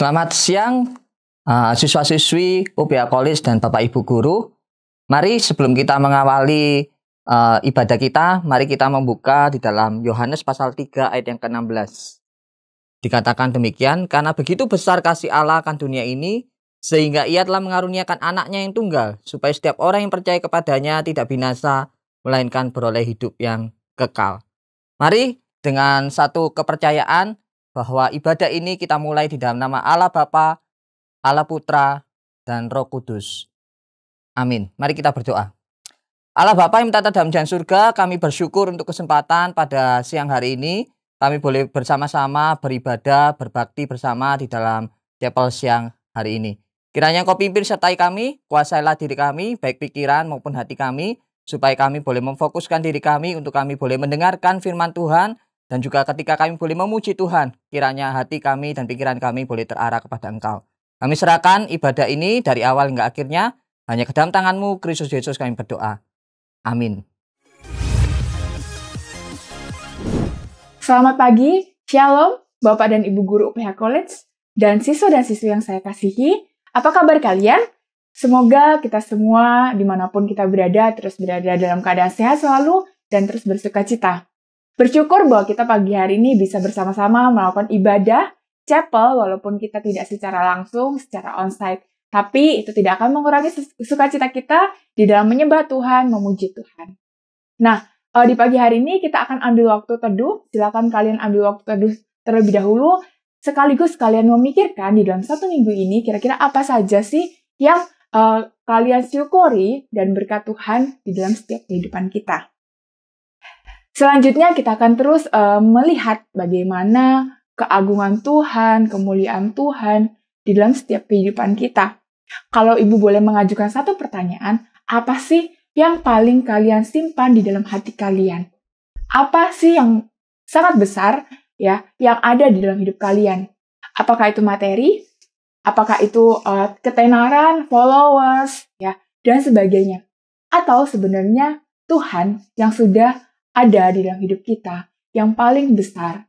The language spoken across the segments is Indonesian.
Selamat siang uh, siswa-siswi UPA College dan Bapak Ibu guru. Mari sebelum kita mengawali uh, ibadah kita, mari kita membuka di dalam Yohanes pasal 3 ayat yang ke-16. Dikatakan demikian karena begitu besar kasih Allah akan dunia ini sehingga ia telah mengaruniakan anaknya yang tunggal supaya setiap orang yang percaya kepadanya tidak binasa melainkan beroleh hidup yang kekal. Mari dengan satu kepercayaan bahwa ibadah ini kita mulai di dalam nama Allah Bapa, Allah Putra, dan Roh Kudus. Amin. Mari kita berdoa. Allah Bapa yang tata dalam jalan surga, kami bersyukur untuk kesempatan pada siang hari ini. Kami boleh bersama-sama beribadah, berbakti bersama di dalam chapel siang hari ini. Kiranya kau pimpin sertai kami, kuasailah diri kami, baik pikiran maupun hati kami, supaya kami boleh memfokuskan diri kami untuk kami boleh mendengarkan firman Tuhan, dan juga ketika kami boleh memuji Tuhan, kiranya hati kami dan pikiran kami boleh terarah kepada Engkau. Kami serahkan ibadah ini dari awal hingga akhirnya, hanya ke dalam tanganmu, Kristus Yesus kami berdoa. Amin. Selamat pagi, Shalom, Bapak dan Ibu Guru UPH College, dan siswa dan siswi yang saya kasihi. Apa kabar kalian? Semoga kita semua, dimanapun kita berada, terus berada dalam keadaan sehat selalu, dan terus bersuka cita. Bersyukur bahwa kita pagi hari ini bisa bersama-sama melakukan ibadah chapel walaupun kita tidak secara langsung, secara onsite. Tapi itu tidak akan mengurangi sukacita kita di dalam menyembah Tuhan, memuji Tuhan. Nah, eh, di pagi hari ini kita akan ambil waktu teduh. Silakan kalian ambil waktu teduh terlebih dahulu. Sekaligus kalian memikirkan di dalam satu minggu ini kira-kira apa saja sih yang uh, kalian syukuri dan berkat Tuhan di dalam setiap kehidupan kita. Selanjutnya kita akan terus uh, melihat bagaimana keagungan Tuhan, kemuliaan Tuhan di dalam setiap kehidupan kita. Kalau ibu boleh mengajukan satu pertanyaan, apa sih yang paling kalian simpan di dalam hati kalian? Apa sih yang sangat besar ya yang ada di dalam hidup kalian? Apakah itu materi? Apakah itu uh, ketenaran, followers, ya dan sebagainya? Atau sebenarnya Tuhan yang sudah ada di dalam hidup kita yang paling besar.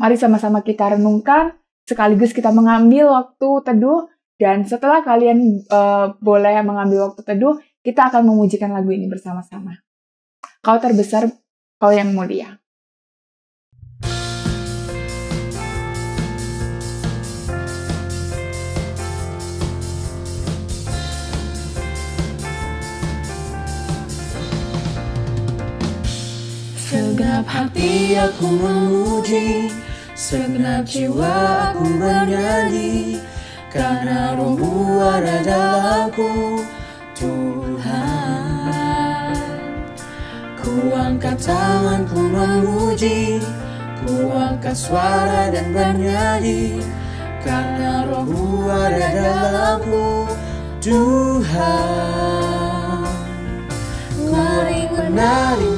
Mari sama-sama kita renungkan, sekaligus kita mengambil waktu teduh, dan setelah kalian uh, boleh mengambil waktu teduh, kita akan memujikan lagu ini bersama-sama. Kau terbesar, kau yang mulia. Segenap hati aku memuji Segenap jiwa aku bernyanyi Karena rohmu ada dalamku Tuhan Ku angkat tanganku memuji Ku angkat suara dan bernyanyi Karena rohmu ada dalamku Tuhan Mari menari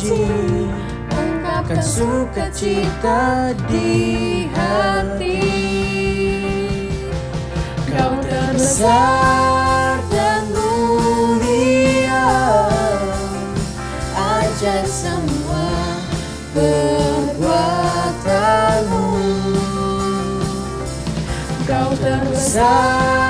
puji Ungkapkan sukacita di hati Kau terbesar dan mulia Ajak semua perbuatanmu Kau terbesar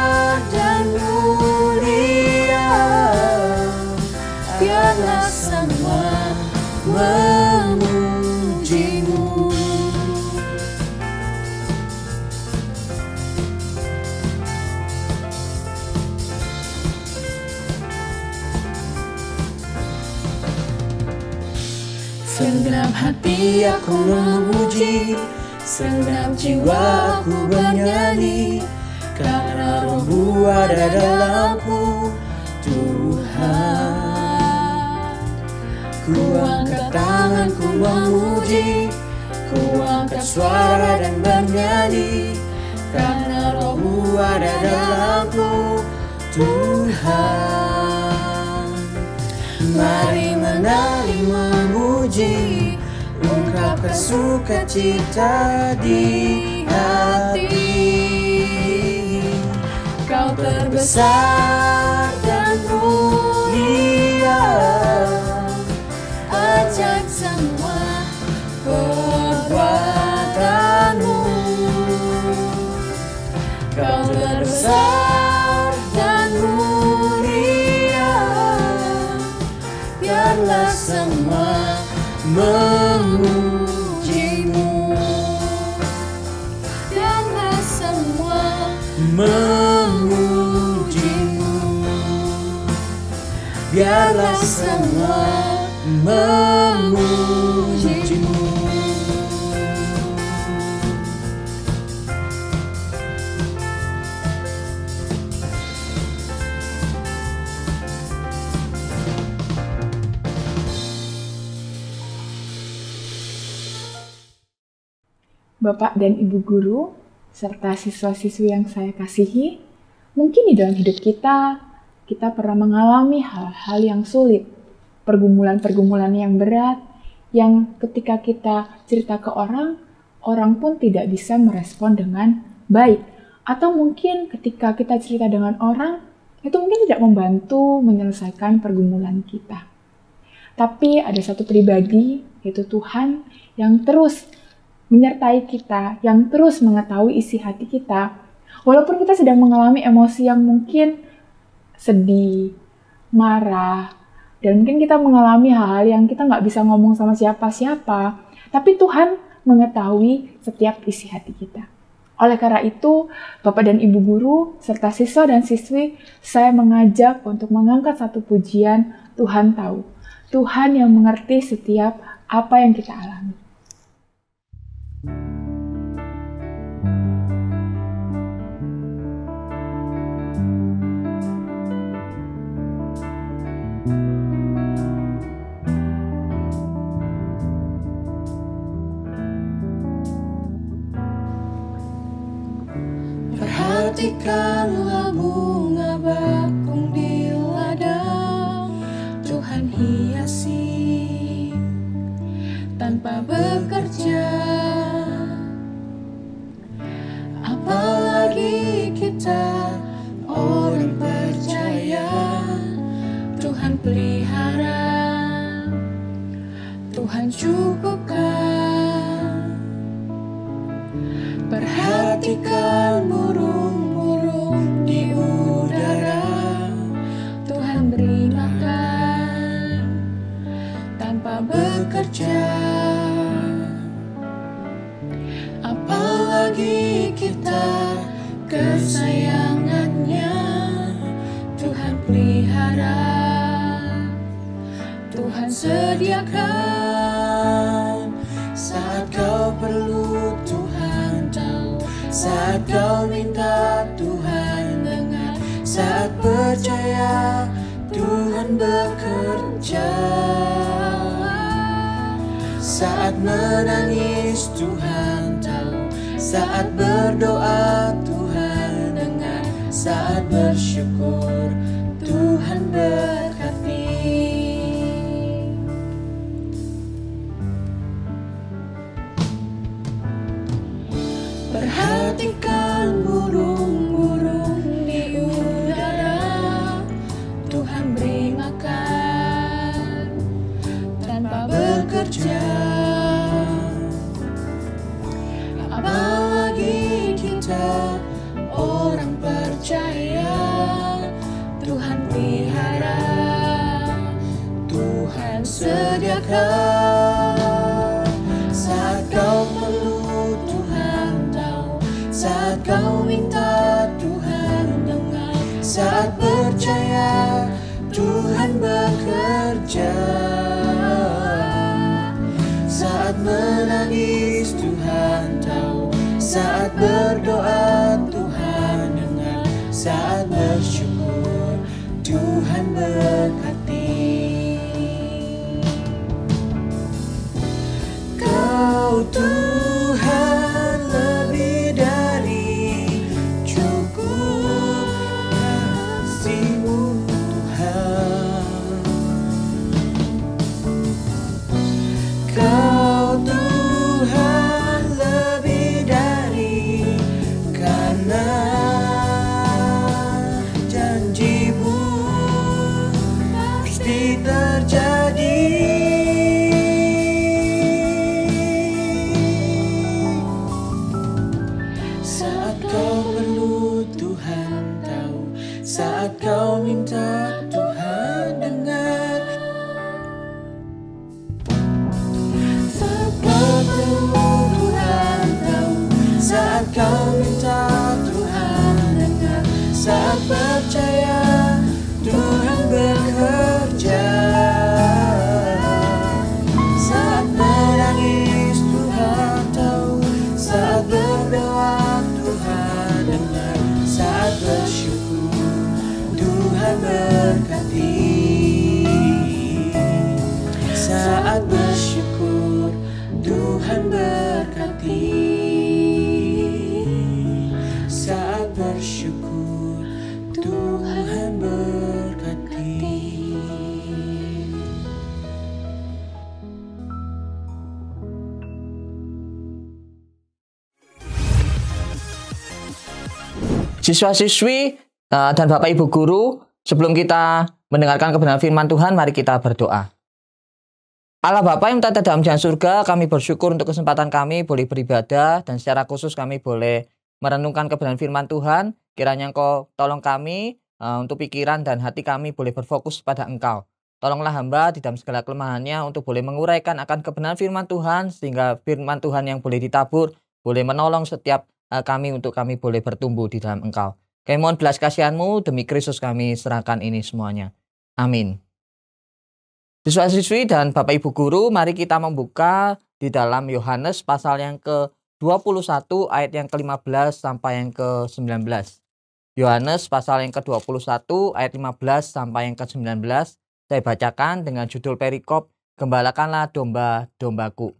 Hati aku memuji, Senang jiwa aku bernyanyi Karena rohmu ada dalamku, Tuhan Ku angkat tanganku memuji, ku angkat suara dan bernyanyi Karena rohmu ada dalamku, Tuhan Mari menari memuji ungkapkan cita di hati Kau terbesar dan mulia Ajak semua perbuatanmu Kau terbesar dan mulia Biarlah semua memujimu semua memujimu biarlah semua memujimu Bapak dan Ibu guru, serta siswa-siswi yang saya kasihi, mungkin di dalam hidup kita, kita pernah mengalami hal-hal yang sulit, pergumulan-pergumulan yang berat, yang ketika kita cerita ke orang, orang pun tidak bisa merespon dengan baik. Atau mungkin ketika kita cerita dengan orang, itu mungkin tidak membantu menyelesaikan pergumulan kita. Tapi ada satu pribadi, yaitu Tuhan, yang terus menyertai kita yang terus mengetahui isi hati kita. Walaupun kita sedang mengalami emosi yang mungkin sedih, marah, dan mungkin kita mengalami hal-hal yang kita nggak bisa ngomong sama siapa-siapa, tapi Tuhan mengetahui setiap isi hati kita. Oleh karena itu, Bapak dan Ibu guru, serta siswa dan siswi, saya mengajak untuk mengangkat satu pujian Tuhan tahu. Tuhan yang mengerti setiap apa yang kita alami. Jadikanlah bunga bakung di ladang Tuhan hiasi tanpa bekerja Apalagi kita orang percaya Tuhan pelihara Tuhan cukupkan Perhatikan bekerja Apalagi kita kesayangannya Tuhan pelihara Tuhan sediakan Saat kau perlu Tuhan tahu Saat kau minta Tuhan dengar Saat percaya Tuhan bekerja saat menangis Tuhan tahu Saat berdoa Tuhan dengar Saat bersyukur Tuhan berkati Perhatikan saat ber terjadi siswa-siswi eh, dan Bapak Ibu guru, sebelum kita mendengarkan kebenaran firman Tuhan, mari kita berdoa. Allah Bapa yang tata dalam jalan surga, kami bersyukur untuk kesempatan kami boleh beribadah dan secara khusus kami boleh merenungkan kebenaran firman Tuhan. Kiranya Engkau tolong kami eh, untuk pikiran dan hati kami boleh berfokus pada Engkau. Tolonglah hamba di dalam segala kelemahannya untuk boleh menguraikan akan kebenaran firman Tuhan sehingga firman Tuhan yang boleh ditabur boleh menolong setiap Eh, kami untuk kami boleh bertumbuh di dalam Engkau. Kami mohon belas kasihanmu, demi Kristus kami serahkan ini semuanya. Amin. Siswa-siswi dan Bapak Ibu Guru, mari kita membuka di dalam Yohanes pasal yang ke-21 ayat yang ke-15 sampai yang ke-19. Yohanes pasal yang ke-21 ayat 15 sampai yang ke-19 saya bacakan dengan judul perikop Gembalakanlah domba-dombaku.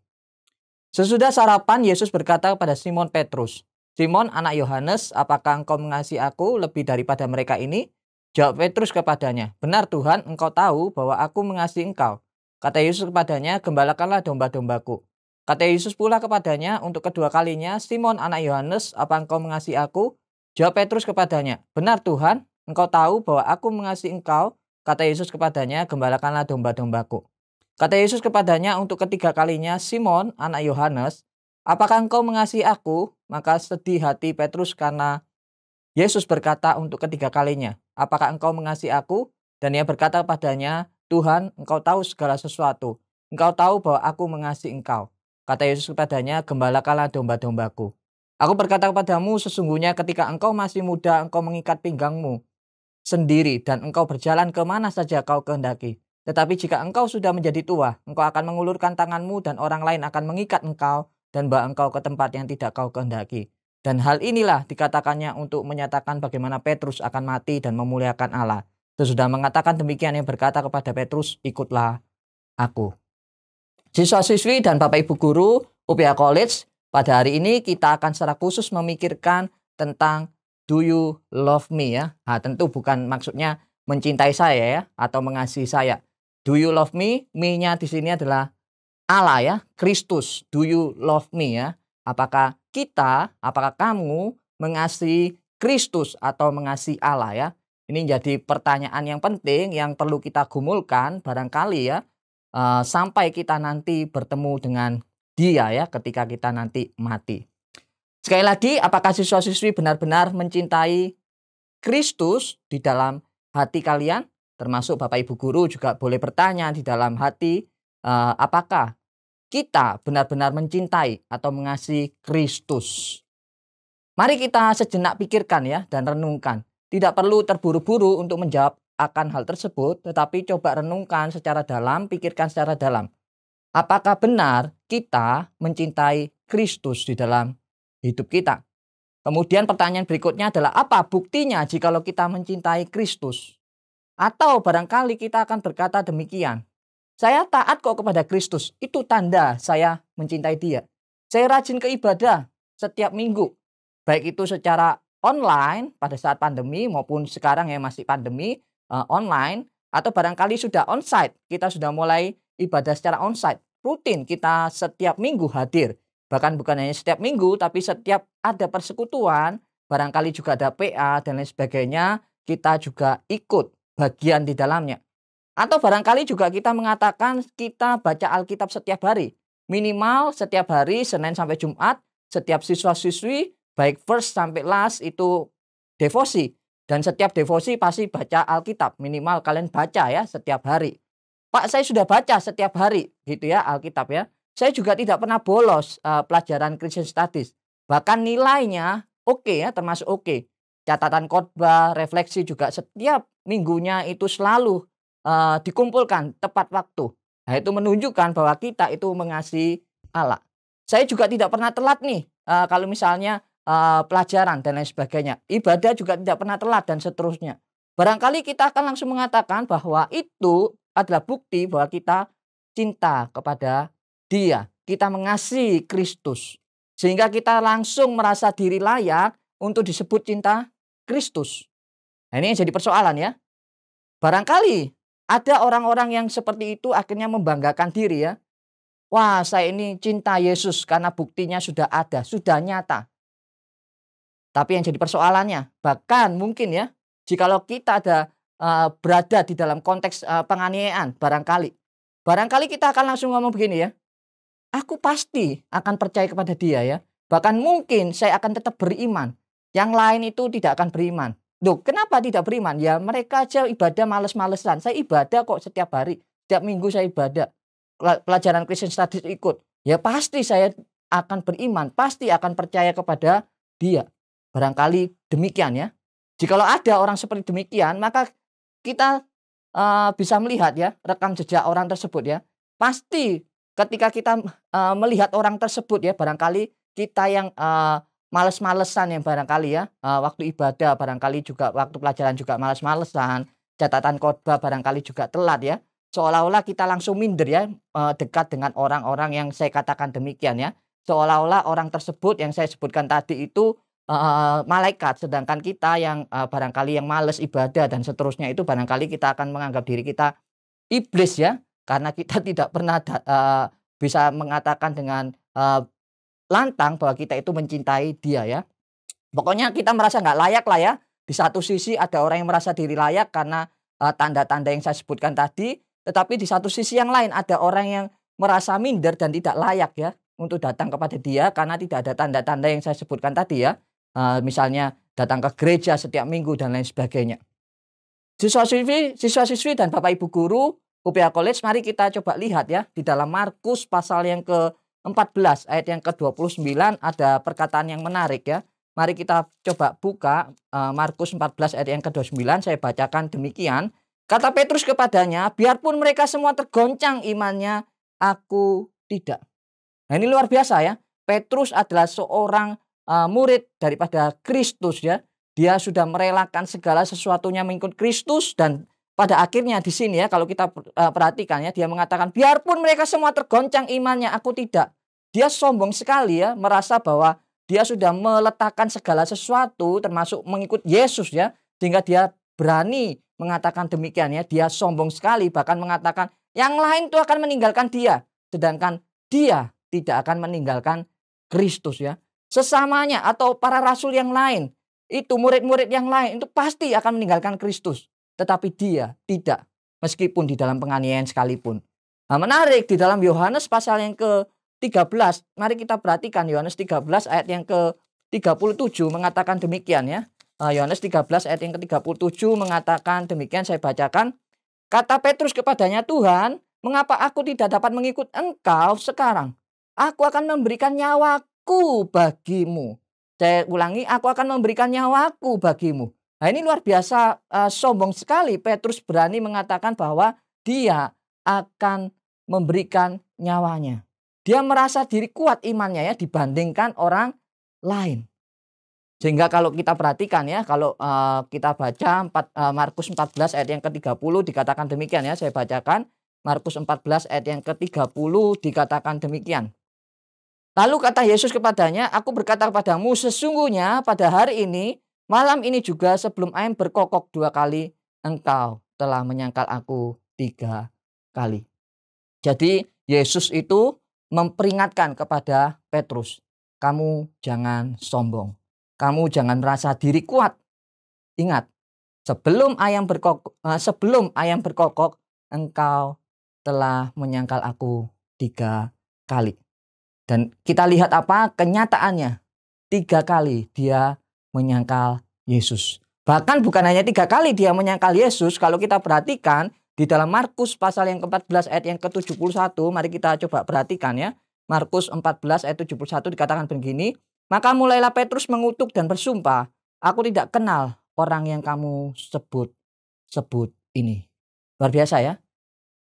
Sesudah sarapan Yesus berkata kepada Simon Petrus, Simon anak Yohanes, apakah engkau mengasihi aku lebih daripada mereka ini? Jawab Petrus kepadanya, benar Tuhan, engkau tahu bahwa aku mengasihi engkau. Kata Yesus kepadanya, gembalakanlah domba-dombaku. Kata Yesus pula kepadanya untuk kedua kalinya, Simon anak Yohanes, apa engkau mengasihi aku? Jawab Petrus kepadanya, benar Tuhan, engkau tahu bahwa aku mengasihi engkau. Kata Yesus kepadanya, gembalakanlah domba-dombaku. Kata Yesus kepadanya untuk ketiga kalinya, Simon anak Yohanes, Apakah engkau mengasihi aku? Maka sedih hati Petrus karena Yesus berkata untuk ketiga kalinya, Apakah engkau mengasihi aku? Dan ia berkata padanya, Tuhan, engkau tahu segala sesuatu. Engkau tahu bahwa aku mengasihi engkau. Kata Yesus kepadanya, gembalakanlah domba-dombaku. Aku berkata kepadamu, sesungguhnya ketika engkau masih muda, engkau mengikat pinggangmu sendiri dan engkau berjalan kemana saja kau kehendaki. Tetapi jika engkau sudah menjadi tua, engkau akan mengulurkan tanganmu dan orang lain akan mengikat engkau dan bawa engkau ke tempat yang tidak kau kehendaki. Dan hal inilah dikatakannya untuk menyatakan bagaimana Petrus akan mati dan memuliakan Allah. Sesudah mengatakan demikian yang berkata kepada Petrus, ikutlah aku. Siswa-siswi dan Bapak Ibu Guru UPA College, pada hari ini kita akan secara khusus memikirkan tentang do you love me ya. Nah, tentu bukan maksudnya mencintai saya ya atau mengasihi saya. Do you love me? Me-nya di sini adalah Allah ya, Kristus, do you love me ya? Apakah kita, apakah kamu mengasihi Kristus atau mengasihi Allah ya? Ini jadi pertanyaan yang penting yang perlu kita gumulkan barangkali ya eh, sampai kita nanti bertemu dengan dia ya ketika kita nanti mati. Sekali lagi, apakah siswa-siswi benar-benar mencintai Kristus di dalam hati kalian? Termasuk Bapak Ibu guru juga boleh bertanya di dalam hati, eh, apakah kita benar-benar mencintai atau mengasihi Kristus. Mari kita sejenak pikirkan ya dan renungkan. Tidak perlu terburu-buru untuk menjawab akan hal tersebut, tetapi coba renungkan secara dalam, pikirkan secara dalam. Apakah benar kita mencintai Kristus di dalam hidup kita? Kemudian pertanyaan berikutnya adalah apa buktinya jikalau kita mencintai Kristus? Atau barangkali kita akan berkata demikian, saya taat kok kepada Kristus. Itu tanda saya mencintai dia. Saya rajin ke ibadah setiap minggu. Baik itu secara online pada saat pandemi maupun sekarang yang masih pandemi uh, online. Atau barangkali sudah onsite. Kita sudah mulai ibadah secara onsite. Rutin kita setiap minggu hadir. Bahkan bukan hanya setiap minggu, tapi setiap ada persekutuan, barangkali juga ada PA dan lain sebagainya, kita juga ikut bagian di dalamnya. Atau barangkali juga kita mengatakan kita baca Alkitab setiap hari. Minimal setiap hari Senin sampai Jumat, setiap siswa-siswi baik first sampai last itu devosi. Dan setiap devosi pasti baca Alkitab. Minimal kalian baca ya setiap hari. Pak saya sudah baca setiap hari gitu ya Alkitab ya. Saya juga tidak pernah bolos uh, pelajaran Christian Studies. Bahkan nilainya oke okay ya termasuk oke. Okay. Catatan khotbah, refleksi juga setiap minggunya itu selalu uh, dikumpulkan tepat waktu. Nah, itu menunjukkan bahwa kita itu mengasihi Allah. Saya juga tidak pernah telat nih uh, kalau misalnya uh, pelajaran dan lain sebagainya. Ibadah juga tidak pernah telat dan seterusnya. Barangkali kita akan langsung mengatakan bahwa itu adalah bukti bahwa kita cinta kepada Dia. Kita mengasihi Kristus. Sehingga kita langsung merasa diri layak untuk disebut cinta Kristus. Nah, ini yang jadi persoalan ya. Barangkali ada orang-orang yang seperti itu akhirnya membanggakan diri ya. Wah saya ini cinta Yesus karena buktinya sudah ada, sudah nyata. Tapi yang jadi persoalannya, bahkan mungkin ya, jikalau kita ada uh, berada di dalam konteks uh, penganiayaan, barangkali, barangkali kita akan langsung ngomong begini ya, aku pasti akan percaya kepada dia ya, bahkan mungkin saya akan tetap beriman, yang lain itu tidak akan beriman. Duh, kenapa tidak beriman? Ya mereka aja ibadah males-malesan. Saya ibadah kok setiap hari. Setiap minggu saya ibadah. Pelajaran Kristen Studies ikut. Ya pasti saya akan beriman. Pasti akan percaya kepada dia. Barangkali demikian ya. Jikalau ada orang seperti demikian, maka kita uh, bisa melihat ya rekam jejak orang tersebut ya. Pasti ketika kita uh, melihat orang tersebut ya, barangkali kita yang uh, males-malesan yang barangkali ya uh, waktu ibadah barangkali juga waktu pelajaran juga males-malesan catatan khotbah barangkali juga telat ya seolah-olah kita langsung minder ya uh, dekat dengan orang-orang yang saya katakan demikian ya seolah-olah orang tersebut yang saya sebutkan tadi itu uh, malaikat sedangkan kita yang uh, barangkali yang males ibadah dan seterusnya itu barangkali kita akan menganggap diri kita iblis ya karena kita tidak pernah uh, bisa mengatakan dengan uh, lantang bahwa kita itu mencintai dia ya. Pokoknya kita merasa nggak layak lah ya. Di satu sisi ada orang yang merasa diri layak karena eh, tanda-tanda uh, yang saya sebutkan tadi. Tetapi di satu sisi yang lain ada orang yang merasa minder dan tidak layak ya untuk datang kepada dia karena tidak ada tanda-tanda yang saya sebutkan tadi ya. Uh, misalnya datang ke gereja setiap minggu dan lain sebagainya. Siswa-siswi, siswa-siswi dan Bapak Ibu guru UPA College mari kita coba lihat ya di dalam Markus pasal yang ke 14 ayat yang ke-29 ada perkataan yang menarik ya. Mari kita coba buka eh, Markus 14 ayat yang ke-29 saya bacakan demikian. Kata Petrus kepadanya, biarpun mereka semua tergoncang imannya, aku tidak. Nah ini luar biasa ya. Petrus adalah seorang uh, murid daripada Kristus ya. Dia sudah merelakan segala sesuatunya mengikut Kristus dan pada akhirnya di sini ya kalau kita eh, perhatikan ya dia mengatakan biarpun mereka semua tergoncang imannya aku tidak. Dia sombong sekali ya merasa bahwa dia sudah meletakkan segala sesuatu termasuk mengikut Yesus ya sehingga dia berani mengatakan demikian ya. Dia sombong sekali bahkan mengatakan yang lain itu akan meninggalkan dia sedangkan dia tidak akan meninggalkan Kristus ya. Sesamanya atau para rasul yang lain itu murid-murid yang lain itu pasti akan meninggalkan Kristus tetapi dia tidak meskipun di dalam penganiayaan sekalipun. Nah, menarik di dalam Yohanes pasal yang ke-13, mari kita perhatikan Yohanes 13 ayat yang ke-37 mengatakan demikian ya. Nah, Yohanes 13 ayat yang ke-37 mengatakan demikian saya bacakan. Kata Petrus kepadanya, "Tuhan, mengapa aku tidak dapat mengikut engkau sekarang? Aku akan memberikan nyawaku bagimu." Saya ulangi, "Aku akan memberikan nyawaku bagimu." Nah ini luar biasa uh, sombong sekali Petrus berani mengatakan bahwa dia akan memberikan nyawanya. Dia merasa diri kuat imannya ya dibandingkan orang lain. Sehingga kalau kita perhatikan ya, kalau uh, kita baca 4, uh, eh, Markus 14 ayat yang ke-30 dikatakan demikian ya, saya bacakan. Markus 14 ayat yang ke-30 dikatakan demikian. Lalu kata Yesus kepadanya, aku berkata kepadamu sesungguhnya pada hari ini Malam ini juga sebelum ayam berkokok dua kali, engkau telah menyangkal aku tiga kali. Jadi Yesus itu memperingatkan kepada Petrus, kamu jangan sombong. Kamu jangan merasa diri kuat. Ingat, sebelum ayam berkokok, eh, sebelum ayam berkokok, engkau telah menyangkal aku tiga kali. Dan kita lihat apa kenyataannya. Tiga kali dia menyangkal Yesus. Bahkan bukan hanya tiga kali dia menyangkal Yesus. Kalau kita perhatikan di dalam Markus pasal yang ke-14 ayat yang ke-71. Mari kita coba perhatikan ya. Markus 14 ayat 71 dikatakan begini. Maka mulailah Petrus mengutuk dan bersumpah. Aku tidak kenal orang yang kamu sebut sebut ini. Luar biasa ya.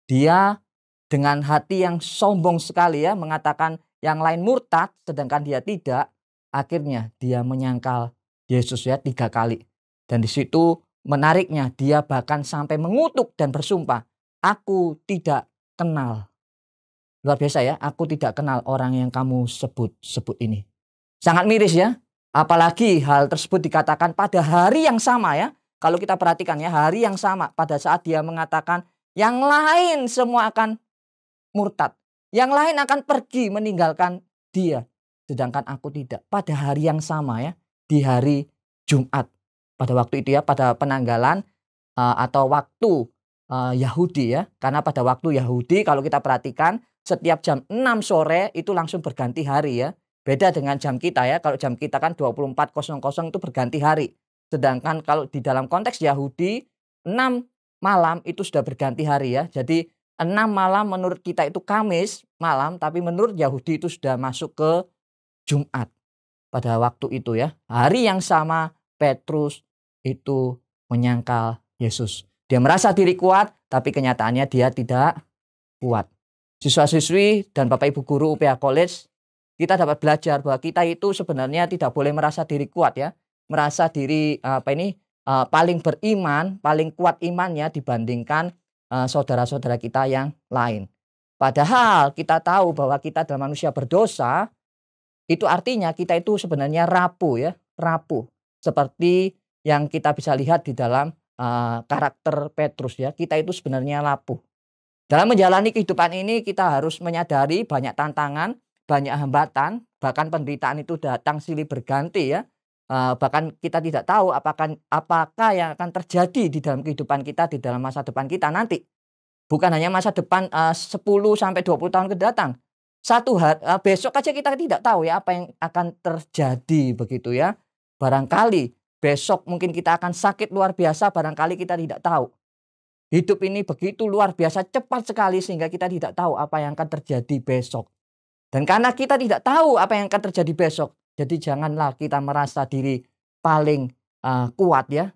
Dia dengan hati yang sombong sekali ya mengatakan yang lain murtad sedangkan dia tidak. Akhirnya dia menyangkal Yesus ya tiga kali. Dan di situ menariknya dia bahkan sampai mengutuk dan bersumpah, aku tidak kenal. Luar biasa ya, aku tidak kenal orang yang kamu sebut-sebut ini. Sangat miris ya, apalagi hal tersebut dikatakan pada hari yang sama ya. Kalau kita perhatikan ya, hari yang sama pada saat dia mengatakan yang lain semua akan murtad. Yang lain akan pergi meninggalkan dia. Sedangkan aku tidak. Pada hari yang sama ya di hari Jumat pada waktu itu ya pada penanggalan uh, atau waktu uh, Yahudi ya karena pada waktu Yahudi kalau kita perhatikan setiap jam 6 sore itu langsung berganti hari ya beda dengan jam kita ya kalau jam kita kan 24.00 itu berganti hari sedangkan kalau di dalam konteks Yahudi 6 malam itu sudah berganti hari ya jadi 6 malam menurut kita itu Kamis malam tapi menurut Yahudi itu sudah masuk ke Jumat pada waktu itu ya. Hari yang sama Petrus itu menyangkal Yesus. Dia merasa diri kuat, tapi kenyataannya dia tidak kuat. Siswa-siswi dan Bapak Ibu guru UPA College, kita dapat belajar bahwa kita itu sebenarnya tidak boleh merasa diri kuat ya. Merasa diri apa ini e, paling beriman, paling kuat imannya dibandingkan e, saudara-saudara kita yang lain. Padahal kita tahu bahwa kita adalah manusia berdosa, itu artinya kita itu sebenarnya rapuh ya, rapuh. Seperti yang kita bisa lihat di dalam uh, karakter Petrus ya, kita itu sebenarnya lapuh Dalam menjalani kehidupan ini kita harus menyadari banyak tantangan, banyak hambatan, bahkan penderitaan itu datang silih berganti ya. Uh, bahkan kita tidak tahu apakah apakah yang akan terjadi di dalam kehidupan kita di dalam masa depan kita nanti bukan hanya masa depan uh, 10 sampai 20 tahun ke datang satu hari eh, besok aja kita tidak tahu ya apa yang akan terjadi begitu ya. Barangkali besok mungkin kita akan sakit luar biasa, barangkali kita tidak tahu. Hidup ini begitu luar biasa cepat sekali sehingga kita tidak tahu apa yang akan terjadi besok. Dan karena kita tidak tahu apa yang akan terjadi besok, jadi janganlah kita merasa diri paling uh, kuat ya.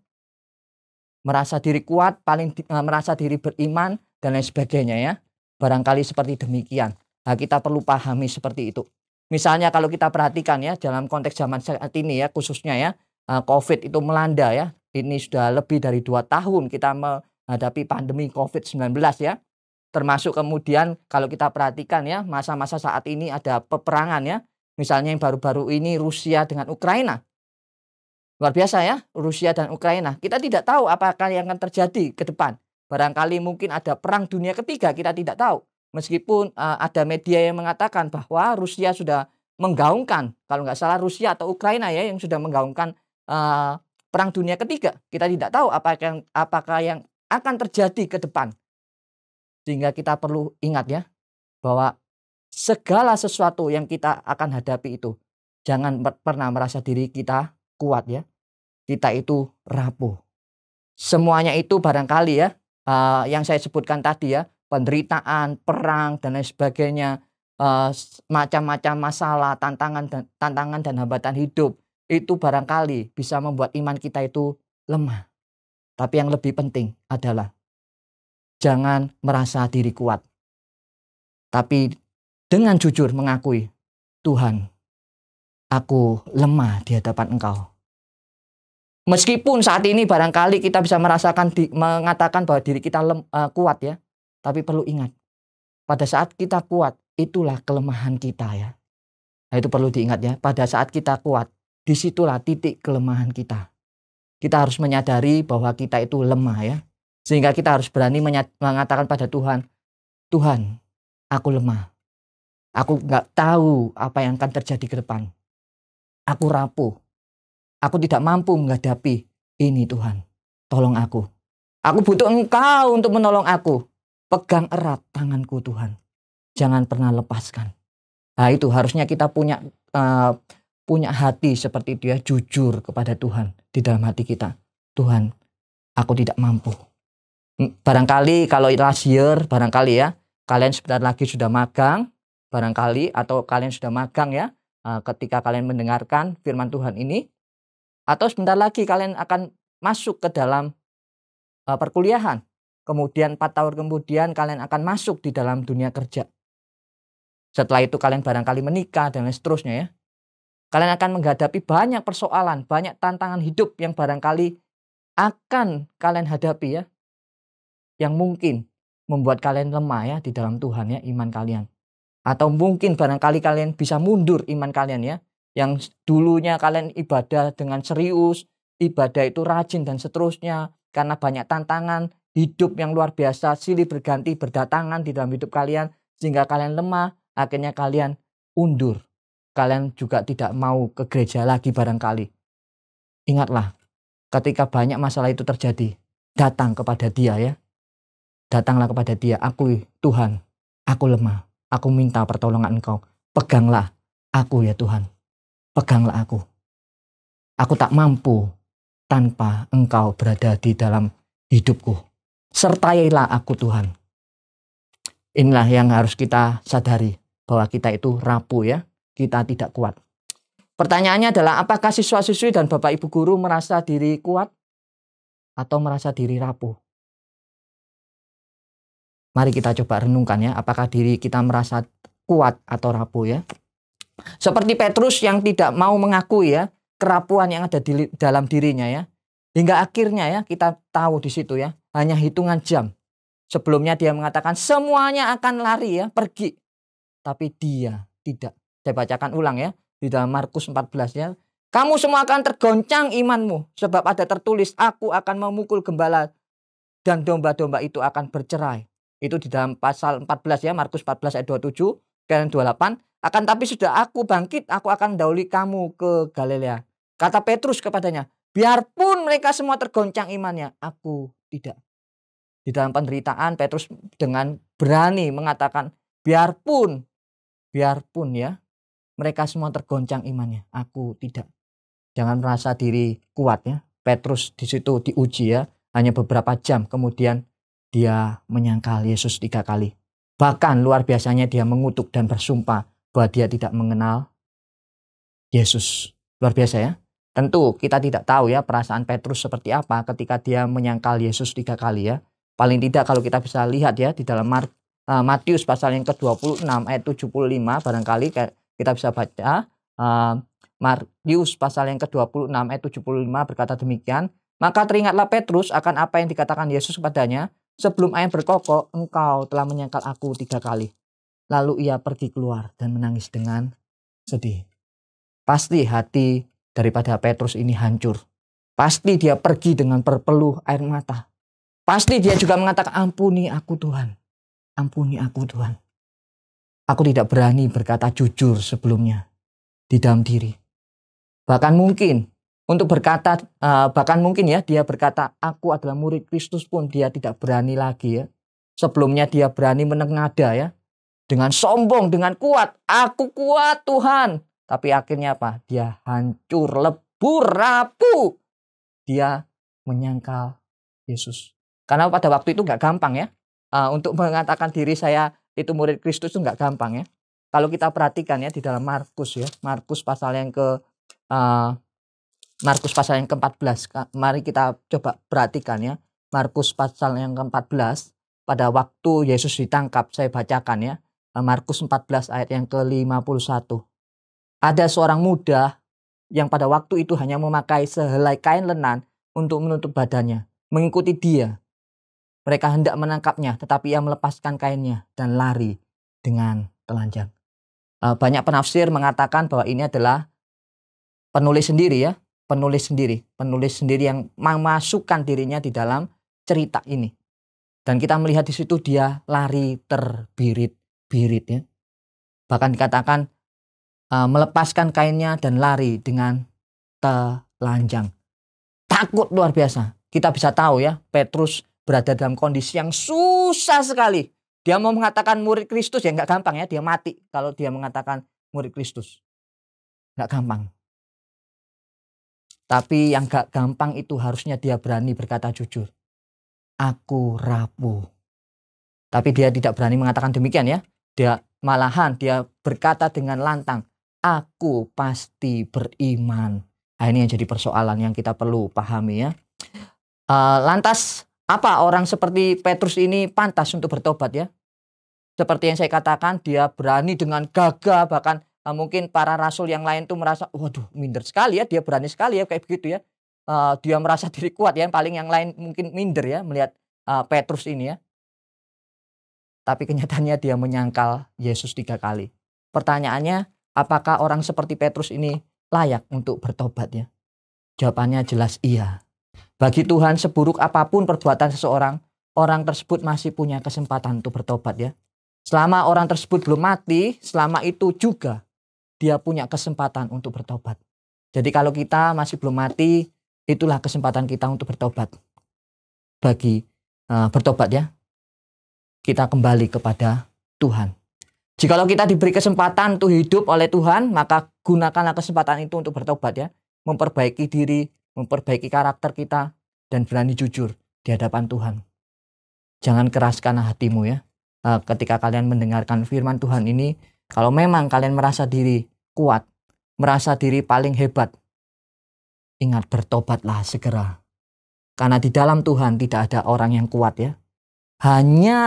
Merasa diri kuat, paling uh, merasa diri beriman dan lain sebagainya ya. Barangkali seperti demikian. Nah, kita perlu pahami seperti itu. Misalnya kalau kita perhatikan ya dalam konteks zaman saat ini ya khususnya ya eh, COVID itu melanda ya. Ini sudah lebih dari dua tahun kita menghadapi pandemi COVID-19 ya. Termasuk kemudian kalau kita perhatikan ya masa-masa saat ini ada peperangan ya. Misalnya yang baru-baru ini Rusia dengan Ukraina. Luar biasa ya Rusia dan Ukraina. Kita tidak tahu apakah yang akan terjadi ke depan. Barangkali mungkin ada perang dunia ketiga kita tidak tahu. Meskipun uh, ada media yang mengatakan bahwa Rusia sudah menggaungkan, kalau nggak salah Rusia atau Ukraina ya yang sudah menggaungkan uh, perang dunia ketiga. Kita tidak tahu apakah yang apakah yang akan terjadi ke depan. Sehingga kita perlu ingat ya bahwa segala sesuatu yang kita akan hadapi itu jangan pernah merasa diri kita kuat ya. Kita itu rapuh. Semuanya itu barangkali ya uh, yang saya sebutkan tadi ya penderitaan, perang dan lain sebagainya, macam eh, macam-macam masalah, tantangan dan tantangan dan hambatan hidup itu barangkali bisa membuat iman kita itu lemah. Tapi yang lebih penting adalah jangan merasa diri kuat. Tapi dengan jujur mengakui, Tuhan, aku lemah di hadapan Engkau. Meskipun saat ini barangkali kita bisa merasakan mengatakan bahwa diri kita lem, uh, kuat ya, tapi perlu ingat, pada saat kita kuat, itulah kelemahan kita ya. Nah itu perlu diingat ya, pada saat kita kuat, disitulah titik kelemahan kita. Kita harus menyadari bahwa kita itu lemah ya. Sehingga kita harus berani mengatakan pada Tuhan, Tuhan, aku lemah. Aku nggak tahu apa yang akan terjadi ke depan. Aku rapuh. Aku tidak mampu menghadapi ini Tuhan. Tolong aku. Aku butuh engkau untuk menolong aku. Pegang erat tanganku Tuhan. Jangan pernah lepaskan. Nah itu harusnya kita punya uh, punya hati seperti dia jujur kepada Tuhan di dalam hati kita. Tuhan, aku tidak mampu. Hmm, barangkali kalau last year, barangkali ya, kalian sebentar lagi sudah magang, barangkali atau kalian sudah magang ya, eh, ketika kalian mendengarkan firman Tuhan ini, atau sebentar lagi kalian akan masuk ke dalam eh, perkuliahan. Kemudian 4 tahun kemudian kalian akan masuk di dalam dunia kerja. Setelah itu kalian barangkali menikah dan lain seterusnya ya. Kalian akan menghadapi banyak persoalan, banyak tantangan hidup yang barangkali akan kalian hadapi ya. Yang mungkin membuat kalian lemah ya di dalam Tuhan ya iman kalian. Atau mungkin barangkali kalian bisa mundur iman kalian ya. Yang dulunya kalian ibadah dengan serius, ibadah itu rajin dan seterusnya karena banyak tantangan hidup yang luar biasa, silih berganti, berdatangan di dalam hidup kalian, sehingga kalian lemah, akhirnya kalian undur. Kalian juga tidak mau ke gereja lagi barangkali. Ingatlah, ketika banyak masalah itu terjadi, datang kepada dia ya. Datanglah kepada dia, aku Tuhan, aku lemah, aku minta pertolongan engkau. Peganglah aku ya Tuhan, peganglah aku. Aku tak mampu tanpa engkau berada di dalam hidupku sertailah aku Tuhan. Inilah yang harus kita sadari bahwa kita itu rapuh ya, kita tidak kuat. Pertanyaannya adalah apakah siswa-siswi dan Bapak Ibu guru merasa diri kuat atau merasa diri rapuh? Mari kita coba renungkan ya, apakah diri kita merasa kuat atau rapuh ya. Seperti Petrus yang tidak mau mengakui ya kerapuan yang ada di dalam dirinya ya. Hingga akhirnya ya kita tahu di situ ya hanya hitungan jam. Sebelumnya dia mengatakan semuanya akan lari ya, pergi. Tapi dia tidak. Saya bacakan ulang ya di dalam Markus 14 ya. Kamu semua akan tergoncang imanmu sebab ada tertulis aku akan memukul gembala dan domba-domba itu akan bercerai. Itu di dalam pasal 14 ya Markus 14 ayat 27 dan 28 akan tapi sudah aku bangkit aku akan dauli kamu ke Galilea. Kata Petrus kepadanya, biarpun mereka semua tergoncang imannya, aku tidak di dalam penderitaan Petrus dengan berani mengatakan biarpun biarpun ya mereka semua tergoncang imannya aku tidak jangan merasa diri kuat ya Petrus di situ diuji ya hanya beberapa jam kemudian dia menyangkal Yesus tiga kali bahkan luar biasanya dia mengutuk dan bersumpah bahwa dia tidak mengenal Yesus luar biasa ya tentu kita tidak tahu ya perasaan Petrus seperti apa ketika dia menyangkal Yesus tiga kali ya Paling tidak kalau kita bisa lihat ya di dalam Mar uh, Matius pasal yang ke-26 ayat 75 barangkali kita bisa baca uh, Matius pasal yang ke-26 ayat 75 berkata demikian, maka teringatlah Petrus akan apa yang dikatakan Yesus kepadanya, sebelum ayam berkokok engkau telah menyangkal aku tiga kali. Lalu ia pergi keluar dan menangis dengan sedih. Pasti hati daripada Petrus ini hancur. Pasti dia pergi dengan perpeluh air mata. Pasti dia juga mengatakan, ampuni aku Tuhan. Ampuni aku Tuhan. Aku tidak berani berkata jujur sebelumnya di dalam diri. Bahkan mungkin untuk berkata, eh, bahkan mungkin ya dia berkata, aku adalah murid Kristus pun dia tidak berani lagi ya. Sebelumnya dia berani menengada ya. Dengan sombong, dengan kuat. Aku kuat Tuhan. Tapi akhirnya apa? Dia hancur, lebur, rapuh. Dia menyangkal Yesus. Karena pada waktu itu nggak gampang ya. Ah, untuk mengatakan diri saya itu murid Kristus itu nggak gampang ya. Kalau kita perhatikan ya di dalam Markus ya, Markus pasal yang ke uh, Markus pasal yang ke-14. Mari kita coba perhatikan ya. Markus pasal yang ke-14 pada waktu Yesus ditangkap, saya bacakan ya. Ah, Markus 14 ayat yang ke-51. Ada seorang muda yang pada waktu itu hanya memakai sehelai kain lenan untuk menutup badannya, mengikuti dia. Mereka hendak menangkapnya, tetapi ia melepaskan kainnya dan lari dengan telanjang. Eh, banyak penafsir mengatakan bahwa ini adalah penulis sendiri ya, penulis sendiri, penulis sendiri yang memasukkan dirinya di dalam cerita ini. Dan kita melihat di situ dia lari terbirit-birit ya. Bahkan dikatakan eh, melepaskan kainnya dan lari dengan telanjang. Takut luar biasa. Kita bisa tahu ya, Petrus berada dalam kondisi yang susah sekali. Dia mau mengatakan murid Kristus ya nggak gampang ya, dia mati kalau dia mengatakan murid Kristus. Nggak gampang. Tapi yang gak gampang itu harusnya dia berani berkata jujur. Aku rapuh. Tapi dia tidak berani mengatakan demikian ya. Dia malahan dia berkata dengan lantang, aku pasti beriman. Nah, ini yang jadi persoalan yang kita perlu pahami ya. Uh, lantas apa orang seperti Petrus ini pantas untuk bertobat ya? Seperti yang saya katakan, dia berani dengan gagah bahkan uh, mungkin para rasul yang lain tuh merasa, waduh minder sekali ya, dia berani sekali ya kayak begitu ya. Uh, dia merasa diri kuat ya, paling yang lain mungkin minder ya melihat uh, Petrus ini ya. Tapi kenyataannya dia menyangkal Yesus tiga kali. Pertanyaannya, apakah orang seperti Petrus ini layak untuk bertobat ya? Jawabannya jelas iya. Bagi Tuhan seburuk apapun perbuatan seseorang, orang tersebut masih punya kesempatan untuk bertobat ya. Selama orang tersebut belum mati, selama itu juga dia punya kesempatan untuk bertobat. Jadi kalau kita masih belum mati, itulah kesempatan kita untuk bertobat. Bagi uh, bertobat ya, kita kembali kepada Tuhan. Jikalau kita diberi kesempatan untuk hidup oleh Tuhan, maka gunakanlah kesempatan itu untuk bertobat ya, memperbaiki diri, memperbaiki karakter kita, dan berani jujur di hadapan Tuhan. Jangan keraskan hatimu ya. Eh, ketika kalian mendengarkan firman Tuhan ini, kalau memang kalian merasa diri kuat, merasa diri paling hebat, ingat bertobatlah segera. Karena di dalam Tuhan tidak ada orang yang kuat ya. Hanya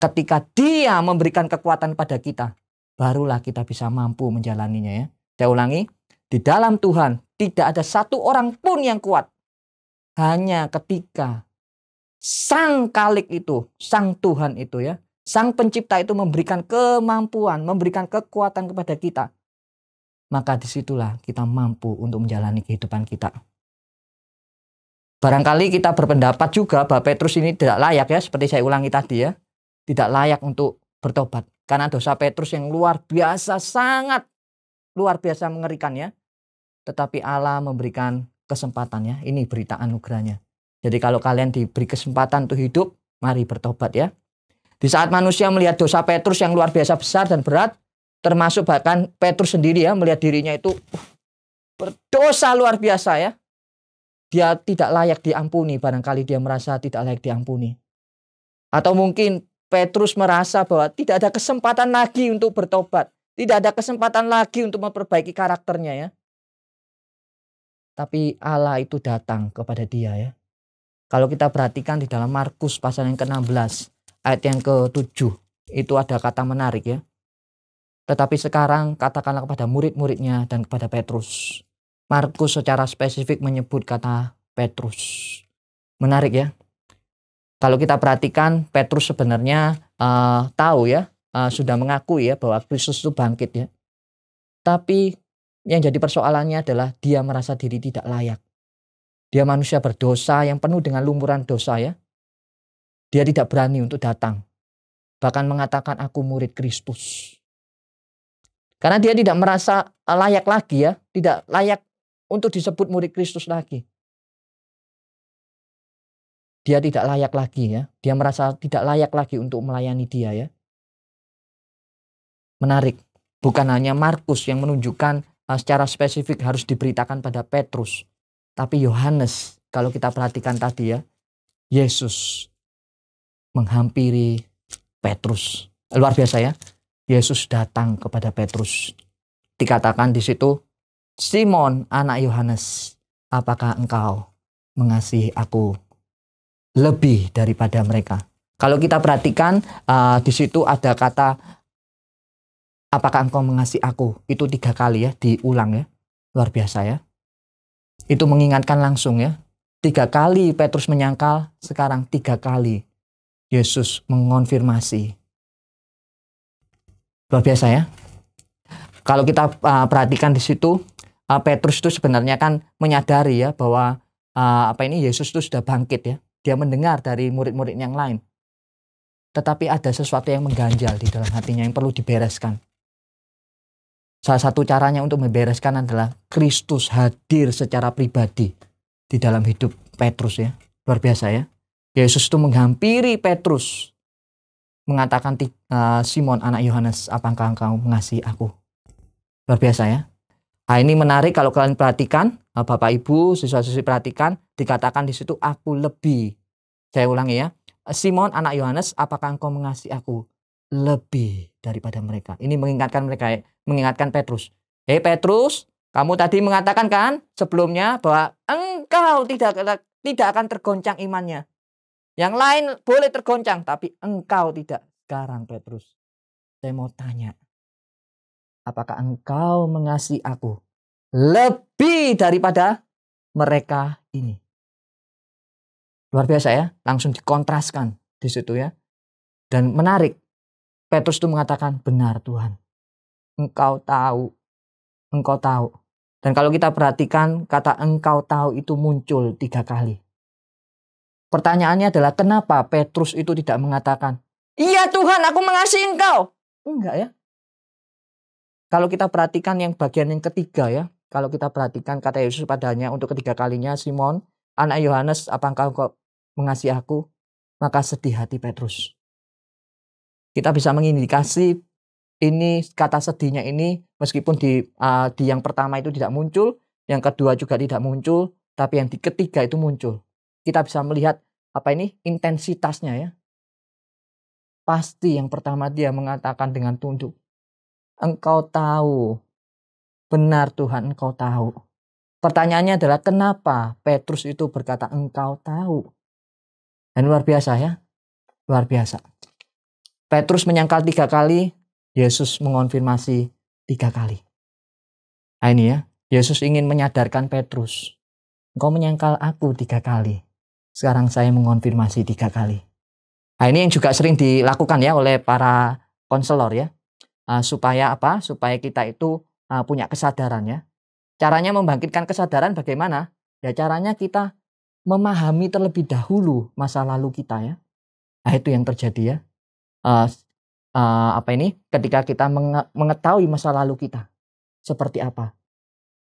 ketika dia memberikan kekuatan pada kita, barulah kita bisa mampu menjalaninya ya. Saya ulangi, di dalam Tuhan tidak ada satu orang pun yang kuat. Hanya ketika sang kalik itu, sang Tuhan itu ya, sang pencipta itu memberikan kemampuan, memberikan kekuatan kepada kita. Maka disitulah kita mampu untuk menjalani kehidupan kita. Barangkali kita berpendapat juga bahwa Petrus ini tidak layak ya, seperti saya ulangi tadi ya. Tidak layak untuk bertobat. Karena dosa Petrus yang luar biasa, sangat luar biasa mengerikan ya tetapi Allah memberikan kesempatannya. Ini berita anugerahnya. Jadi kalau kalian diberi kesempatan untuk hidup, mari bertobat ya. Di saat manusia melihat dosa Petrus yang luar biasa besar dan berat, termasuk bahkan Petrus sendiri ya melihat dirinya itu uh, berdosa luar biasa ya. Dia tidak layak diampuni, barangkali dia merasa tidak layak diampuni. Atau mungkin Petrus merasa bahwa tidak ada kesempatan lagi untuk bertobat, tidak ada kesempatan lagi untuk memperbaiki karakternya ya tapi Allah itu datang kepada dia ya. Kalau kita perhatikan di dalam Markus pasal yang ke-16 ayat yang ke-7 itu ada kata menarik ya. Tetapi sekarang katakanlah kepada murid-muridnya dan kepada Petrus. Markus secara spesifik menyebut kata Petrus. Menarik ya. Kalau kita perhatikan Petrus sebenarnya uh, tahu ya, uh, sudah mengakui ya bahwa Kristus itu bangkit ya. Tapi yang jadi persoalannya adalah dia merasa diri tidak layak. Dia manusia berdosa yang penuh dengan lumuran dosa ya. Dia tidak berani untuk datang. Bahkan mengatakan aku murid Kristus. Karena dia tidak merasa layak lagi ya. Tidak layak untuk disebut murid Kristus lagi. Dia tidak layak lagi ya. Dia merasa tidak layak lagi untuk melayani dia ya. Menarik. Bukan hanya Markus yang menunjukkan Ah, secara spesifik harus diberitakan pada Petrus. Tapi Yohanes, kalau kita perhatikan tadi ya, Yesus menghampiri Petrus. Luar biasa ya. Yesus datang kepada Petrus. Dikatakan di situ, Simon anak Yohanes, apakah engkau mengasihi aku lebih daripada mereka? Kalau kita perhatikan uh, di situ ada kata Apakah engkau mengasihi aku? Itu tiga kali ya, diulang ya. Luar biasa ya. Itu mengingatkan langsung ya. Tiga kali Petrus menyangkal, sekarang tiga kali Yesus mengonfirmasi. Luar biasa ya. Kalau kita uh, perhatikan di situ, uh, Petrus itu sebenarnya kan menyadari ya bahwa uh, apa ini Yesus itu sudah bangkit ya. Dia mendengar dari murid-murid yang lain. Tetapi ada sesuatu yang mengganjal di dalam hatinya yang perlu dibereskan. Salah satu caranya untuk membereskan adalah Kristus hadir secara pribadi di dalam hidup Petrus ya. Luar biasa ya. Yesus itu menghampiri Petrus. Mengatakan eh, Simon anak Yohanes, apakah engkau mengasihi aku? Luar biasa ya. Nah, ini menarik kalau kalian perhatikan, nah, Bapak Ibu, siswa-siswi perhatikan, dikatakan di situ aku lebih. Saya ulangi ya. Simon anak Yohanes, apakah engkau mengasihi aku? lebih daripada mereka. Ini mengingatkan mereka, ya. mengingatkan Petrus. Hei Petrus, kamu tadi mengatakan kan sebelumnya bahwa engkau tidak tidak akan tergoncang imannya. Yang lain boleh tergoncang, tapi engkau tidak. Sekarang Petrus, saya mau tanya. Apakah engkau mengasihi aku lebih daripada mereka ini? Luar biasa ya, langsung dikontraskan di situ ya. Dan menarik, Petrus itu mengatakan, benar Tuhan. Engkau tahu. Engkau tahu. Dan kalau kita perhatikan, kata engkau tahu itu muncul tiga kali. Pertanyaannya adalah kenapa Petrus itu tidak mengatakan, Iya Tuhan aku mengasihi engkau. Enggak ya. Kalau kita perhatikan yang bagian yang ketiga ya. Kalau kita perhatikan kata Yesus padanya untuk ketiga kalinya, Simon, anak Yohanes, apakah engkau mengasihi aku? Maka sedih hati Petrus kita bisa mengindikasi ini kata sedihnya ini meskipun di uh, di yang pertama itu tidak muncul, yang kedua juga tidak muncul, tapi yang di ketiga itu muncul. Kita bisa melihat apa ini intensitasnya ya. Pasti yang pertama dia mengatakan dengan tunduk, engkau tahu, benar Tuhan engkau tahu. Pertanyaannya adalah kenapa Petrus itu berkata engkau tahu? Dan luar biasa ya, luar biasa. Petrus menyangkal tiga kali, Yesus mengonfirmasi tiga kali. Nah ini ya, Yesus ingin menyadarkan Petrus. Engkau menyangkal aku tiga kali. Sekarang saya mengonfirmasi tiga kali. Nah ini yang juga sering dilakukan ya oleh para konselor ya. Uh, supaya apa? Supaya kita itu uh, punya kesadaran ya. Caranya membangkitkan kesadaran bagaimana? Ya caranya kita memahami terlebih dahulu masa lalu kita ya. Nah itu yang terjadi ya uh, uh, apa ini ketika kita mengetahui masa lalu kita seperti apa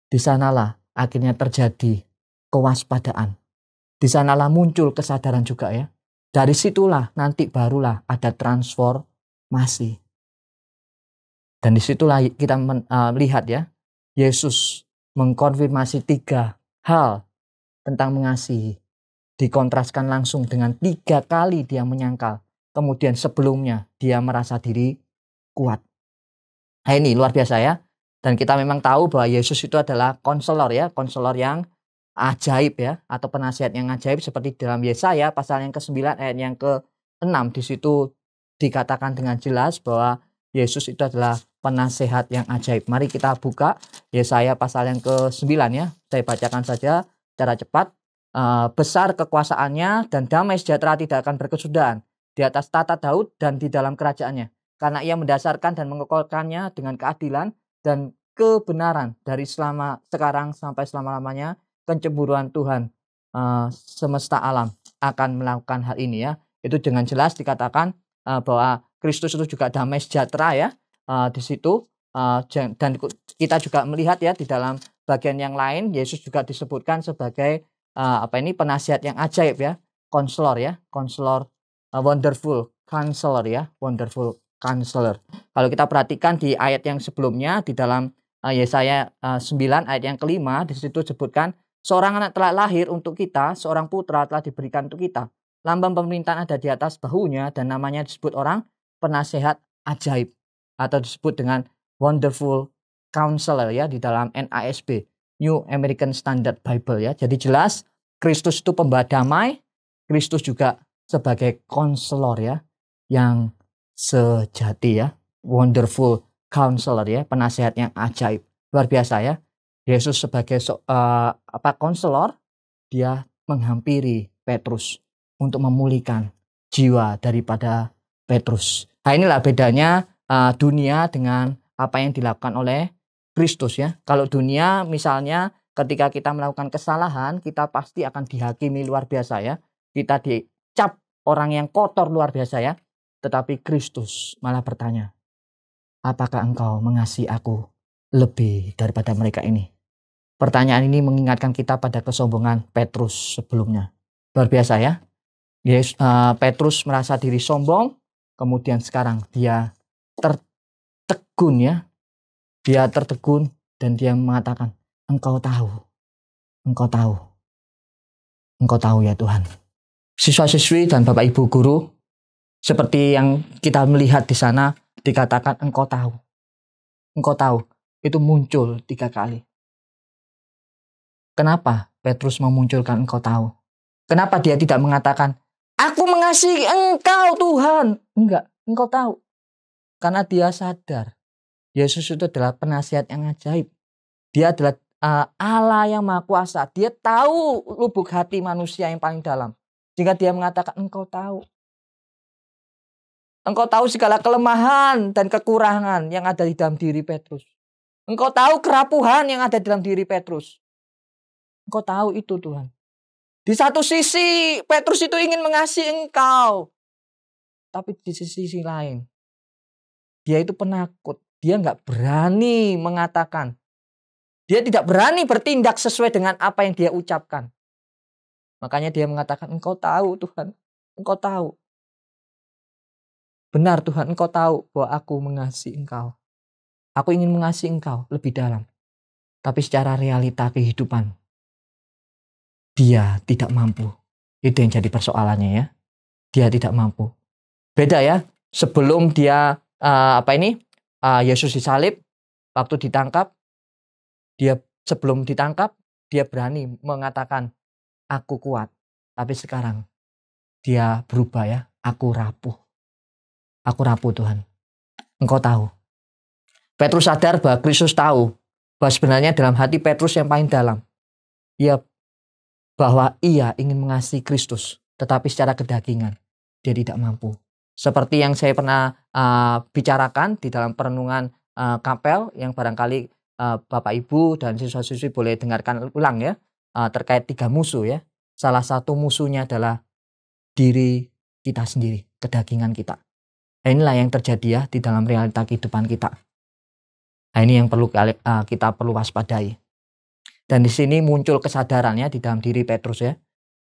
di sanalah akhirnya terjadi kewaspadaan di sanalah muncul kesadaran juga ya dari situlah nanti barulah ada transformasi dan disitulah kita eh, melihat uh, ya Yesus mengkonfirmasi tiga hal tentang mengasihi dikontraskan langsung dengan tiga kali dia menyangkal kemudian sebelumnya dia merasa diri kuat. Nah ini luar biasa ya. Dan kita memang tahu bahwa Yesus itu adalah konselor ya, konselor yang ajaib ya atau penasihat yang ajaib seperti dalam Yesaya pasal yang ke-9 ayat yang ke-6 di situ dikatakan dengan jelas bahwa Yesus itu adalah penasehat yang ajaib. Mari kita buka Yesaya pasal yang ke-9 ya. Saya bacakan saja secara cepat. E, besar kekuasaannya dan damai sejahtera tidak akan berkesudahan di atas tata Daud dan di dalam kerajaannya, karena ia mendasarkan dan mengekohkannya dengan keadilan dan kebenaran dari selama sekarang sampai selama-lamanya kecemburuan Tuhan uh, semesta alam akan melakukan hal ini ya. Itu dengan jelas dikatakan uh, bahwa Kristus itu juga damai sejahtera ya uh, di situ uh, dan kita juga melihat ya di dalam bagian yang lain Yesus juga disebutkan sebagai uh, apa ini penasihat yang ajaib ya, konselor ya, konselor uh, wonderful counselor ya, wonderful counselor. Kalau kita perhatikan di ayat yang sebelumnya di dalam uh, Yesaya uh, 9 ayat yang kelima di situ disebutkan seorang anak telah lahir untuk kita, seorang putra telah diberikan untuk kita. Lambang pemerintahan ada di atas bahunya dan namanya disebut orang penasehat ajaib atau disebut dengan wonderful counselor ya di dalam NASB New American Standard Bible ya. Jadi jelas Kristus itu pembawa damai, Kristus juga sebagai konselor ya yang sejati ya wonderful counselor ya penasehat yang ajaib luar biasa ya Yesus sebagai so, uh, apa konselor dia menghampiri Petrus untuk memulihkan jiwa daripada Petrus. Nah inilah bedanya uh, dunia dengan apa yang dilakukan oleh Kristus ya. Kalau dunia misalnya ketika kita melakukan kesalahan kita pasti akan dihakimi luar biasa ya. Kita di cap orang yang kotor luar biasa ya. Tetapi Kristus malah bertanya, apakah engkau mengasihi aku lebih daripada mereka ini? Pertanyaan ini mengingatkan kita pada kesombongan Petrus sebelumnya. Luar biasa ya. Yes, uh, eh, Petrus merasa diri sombong, kemudian sekarang dia tertegun ya. Dia tertegun dan dia mengatakan, engkau tahu, engkau tahu, engkau tahu ya Tuhan siswa-siswi dan Bapak Ibu guru seperti yang kita melihat di sana dikatakan engkau tahu. Engkau tahu itu muncul tiga kali. Kenapa Petrus memunculkan engkau tahu? Kenapa dia tidak mengatakan aku mengasihi engkau Tuhan? Enggak, engkau tahu. Karena dia sadar Yesus itu adalah penasihat yang ajaib. Dia adalah eh, Allah yang maha kuasa. Dia tahu lubuk hati manusia yang paling dalam. Jika dia mengatakan engkau tahu. Engkau tahu segala kelemahan dan kekurangan yang ada di dalam diri Petrus. Engkau tahu kerapuhan yang ada di dalam diri Petrus. Engkau tahu itu Tuhan. Di satu sisi Petrus itu ingin mengasihi engkau. Tapi di sisi, sisi lain. Dia itu penakut. Dia nggak berani mengatakan. Dia tidak berani bertindak sesuai dengan apa yang dia ucapkan. Makanya dia mengatakan, engkau tahu Tuhan, engkau tahu. Benar Tuhan, engkau tahu bahwa aku mengasihi engkau. Aku ingin mengasihi engkau lebih dalam. Tapi secara realita kehidupan, dia tidak mampu. Itu yang jadi persoalannya ya. Dia tidak mampu. Beda ya, sebelum dia, uh, apa ini, uh, Yesus disalib, waktu ditangkap, dia sebelum ditangkap, dia berani mengatakan, aku kuat. Tapi sekarang dia berubah ya, aku rapuh. Aku rapuh Tuhan. Engkau tahu. Petrus sadar bahwa Kristus tahu bahwa sebenarnya dalam hati Petrus yang paling dalam. ya bahwa ia ingin mengasihi Kristus, tetapi secara kedagingan dia tidak mampu. Seperti yang saya pernah uh, bicarakan di dalam perenungan uh, kapel yang barangkali uh, Bapak Ibu dan siswa-siswi boleh dengarkan ulang ya uh, terkait tiga musuh ya. Salah satu musuhnya adalah diri kita sendiri, kedagingan kita. Nah, inilah yang terjadi ya di dalam realita kehidupan kita. Nah, ini yang perlu uh, kita perlu waspadai. Dan di sini muncul kesadarannya di dalam diri Petrus ya.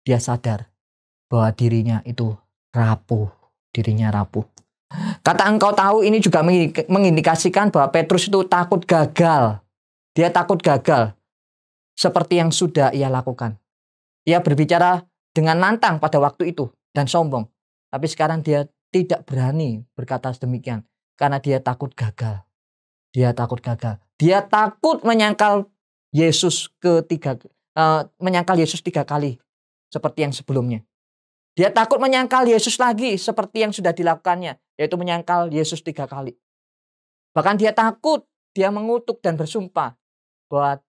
Dia sadar bahwa dirinya itu rapuh, dirinya rapuh. Kata engkau tahu ini juga mengindikasikan bahwa Petrus itu takut gagal. Dia takut gagal seperti yang sudah ia lakukan. Ia berbicara dengan nantang pada waktu itu dan sombong. Tapi sekarang dia tidak berani berkata sedemikian karena dia takut gagal. Dia takut gagal. Dia takut menyangkal Yesus ketiga uh, menyangkal Yesus tiga kali seperti yang sebelumnya. Dia takut menyangkal Yesus lagi seperti yang sudah dilakukannya, yaitu menyangkal Yesus tiga kali. Bahkan dia takut, dia mengutuk dan bersumpah bahwa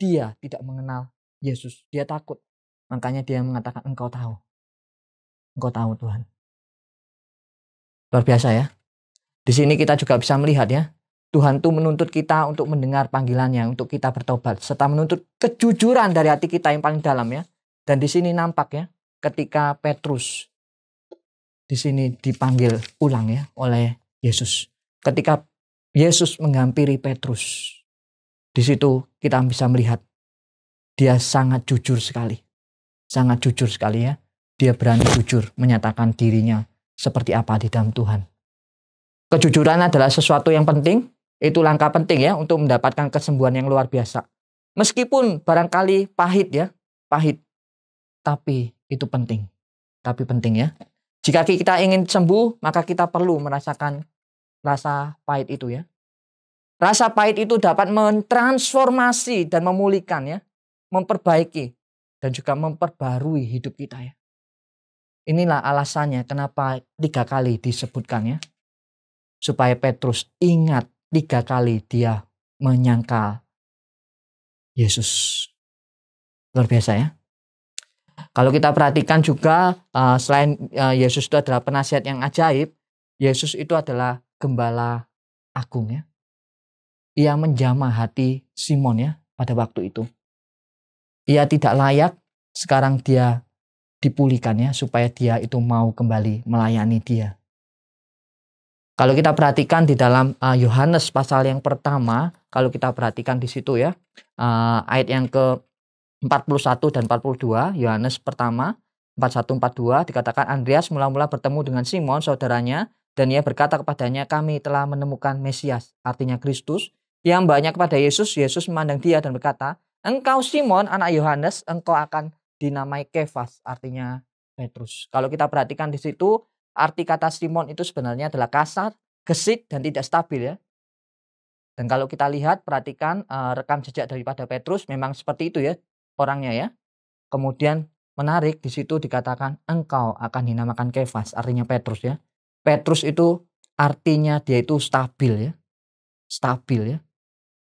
dia tidak mengenal Yesus. Dia takut. Makanya dia mengatakan engkau tahu. Engkau tahu Tuhan. Luar biasa ya. Di sini kita juga bisa melihat ya. Tuhan itu menuntut kita untuk mendengar panggilannya, untuk kita bertobat, serta menuntut kejujuran dari hati kita yang paling dalam ya. Dan di sini nampak ya, ketika Petrus di sini dipanggil ulang ya oleh Yesus. Ketika Yesus menghampiri Petrus, di situ kita bisa melihat dia sangat jujur sekali. Sangat jujur sekali ya. Dia berani jujur menyatakan dirinya seperti apa di dalam Tuhan. Kejujuran adalah sesuatu yang penting. Itu langkah penting ya untuk mendapatkan kesembuhan yang luar biasa. Meskipun barangkali pahit ya, pahit. Tapi itu penting. Tapi penting ya. Jika kita ingin sembuh, maka kita perlu merasakan rasa pahit itu ya. Rasa pahit itu dapat mentransformasi dan memulihkan ya, memperbaiki dan juga memperbarui hidup kita ya. Inilah alasannya kenapa tiga kali disebutkan ya. Supaya Petrus ingat tiga kali dia menyangkal Yesus. Luar biasa ya. Kalau kita perhatikan juga eh, selain eh, Yesus itu adalah penasihat yang ajaib, Yesus itu adalah gembala agung ya ia menjamah hati Simon ya pada waktu itu. Ia tidak layak, sekarang dia dipulihkan ya supaya dia itu mau kembali melayani dia. Kalau kita perhatikan di dalam ah, Yohanes uh, pasal yang pertama, kalau kita perhatikan di situ ya, uh, ayat yang ke 41 dan 42, Yohanes pertama 41 42 dikatakan Andreas mula-mula bertemu dengan Simon saudaranya dan ia berkata kepadanya, "Kami telah menemukan Mesias," artinya Kristus yang banyak kepada Yesus, Yesus memandang dia dan berkata, Engkau Simon, anak Yohanes, engkau akan dinamai Kefas, artinya Petrus. Kalau kita perhatikan di situ, arti kata Simon itu sebenarnya adalah kasar, gesit, dan tidak stabil ya. Dan kalau kita lihat, perhatikan uh, rekam jejak daripada Petrus memang seperti itu ya orangnya ya. Kemudian menarik di situ dikatakan engkau akan dinamakan Kefas, artinya Petrus ya. Petrus itu artinya dia itu stabil ya. Stabil ya.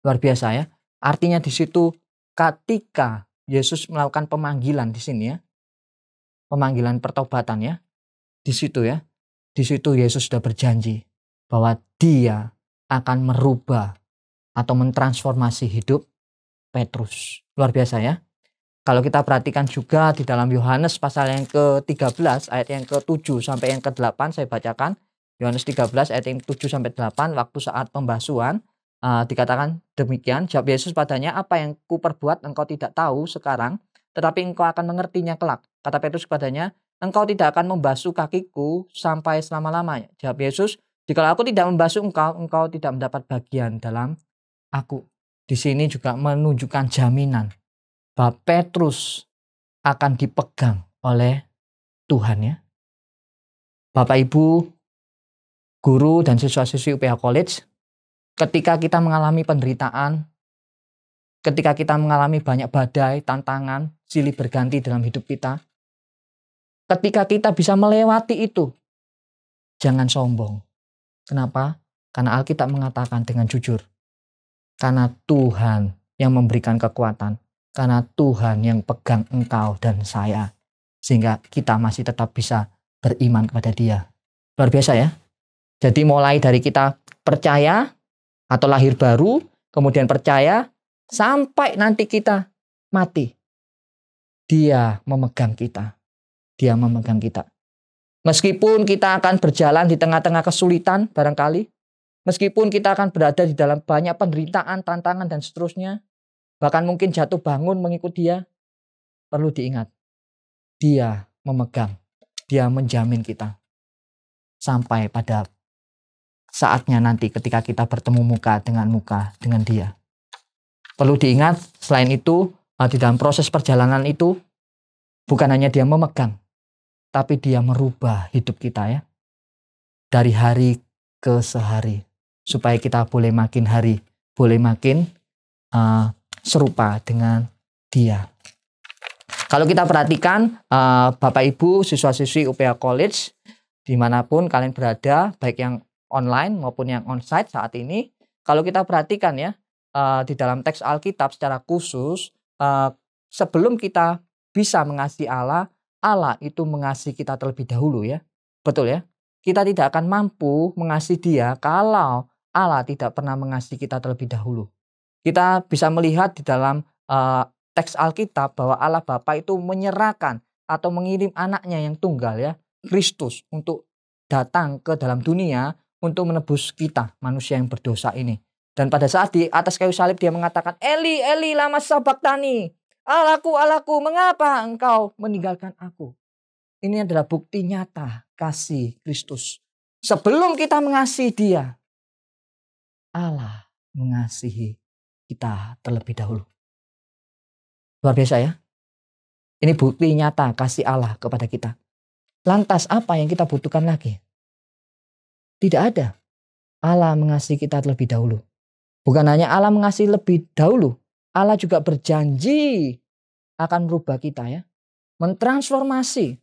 Luar biasa ya. Artinya di situ ketika Yesus melakukan pemanggilan di sini ya. Pemanggilan pertobatan ya. Di situ ya. Di situ Yesus sudah berjanji bahwa dia akan merubah atau mentransformasi hidup Petrus. Luar biasa ya. Kalau kita perhatikan juga di dalam Yohanes pasal yang ke-13 ayat yang ke-7 sampai yang ke-8 saya bacakan. Yohanes 13 ayat yang 7 sampai 8 waktu saat pembasuhan Uh, dikatakan demikian, jawab Yesus padanya, apa yang kuperbuat engkau tidak tahu sekarang, tetapi engkau akan mengertinya kelak. Kata Petrus kepadanya, engkau tidak akan membasuh kakiku sampai selama-lamanya. Jawab Yesus, jika aku tidak membasuh engkau, engkau tidak mendapat bagian dalam aku. Di sini juga menunjukkan jaminan bahwa Petrus akan dipegang oleh Tuhan ya. Bapak Ibu, guru dan siswa-siswi UPH College, Ketika kita mengalami penderitaan, ketika kita mengalami banyak badai, tantangan, silih berganti dalam hidup kita, ketika kita bisa melewati itu, jangan sombong. Kenapa? Karena Alkitab mengatakan dengan jujur, karena Tuhan yang memberikan kekuatan, karena Tuhan yang pegang engkau dan saya, sehingga kita masih tetap bisa beriman kepada Dia. Luar biasa ya. Jadi mulai dari kita percaya, atau lahir baru, kemudian percaya sampai nanti kita mati. Dia memegang kita. Dia memegang kita. Meskipun kita akan berjalan di tengah-tengah kesulitan barangkali, meskipun kita akan berada di dalam banyak penderitaan, tantangan dan seterusnya, bahkan mungkin jatuh bangun mengikut dia, perlu diingat. Dia memegang, dia menjamin kita sampai pada saatnya nanti ketika kita bertemu muka dengan muka dengan dia. Perlu diingat, selain itu, eh, di dalam proses perjalanan itu, bukan hanya dia memegang, tapi dia merubah hidup kita ya. Dari hari ke sehari. Supaya kita boleh makin hari, boleh makin uh, serupa dengan dia. Kalau kita perhatikan, uh, Bapak Ibu, siswa-siswi UPA College, dimanapun kalian berada, baik yang online maupun yang onsite saat ini, kalau kita perhatikan ya eh, di dalam teks Alkitab secara khusus, eh, sebelum kita bisa mengasihi Allah, Allah itu mengasihi kita terlebih dahulu ya, betul ya. Kita tidak akan mampu mengasihi Dia kalau Allah tidak pernah mengasihi kita terlebih dahulu. Kita bisa melihat di dalam eh, teks Alkitab bahwa Allah Bapa itu menyerahkan atau mengirim anaknya yang tunggal ya, Kristus untuk datang ke dalam dunia untuk menebus kita manusia yang berdosa ini. Dan pada saat di atas kayu salib dia mengatakan, Eli, Eli, lama sabaktani. Alaku, alaku, mengapa engkau meninggalkan aku? Ini adalah bukti nyata kasih Kristus. Sebelum kita mengasihi dia, Allah mengasihi kita terlebih dahulu. Luar biasa ya. Ini bukti nyata kasih Allah kepada kita. Lantas apa yang kita butuhkan lagi? Tidak ada. Allah mengasihi kita terlebih dahulu. Bukan hanya Allah mengasihi lebih dahulu, Allah juga berjanji akan merubah kita ya. Mentransformasi.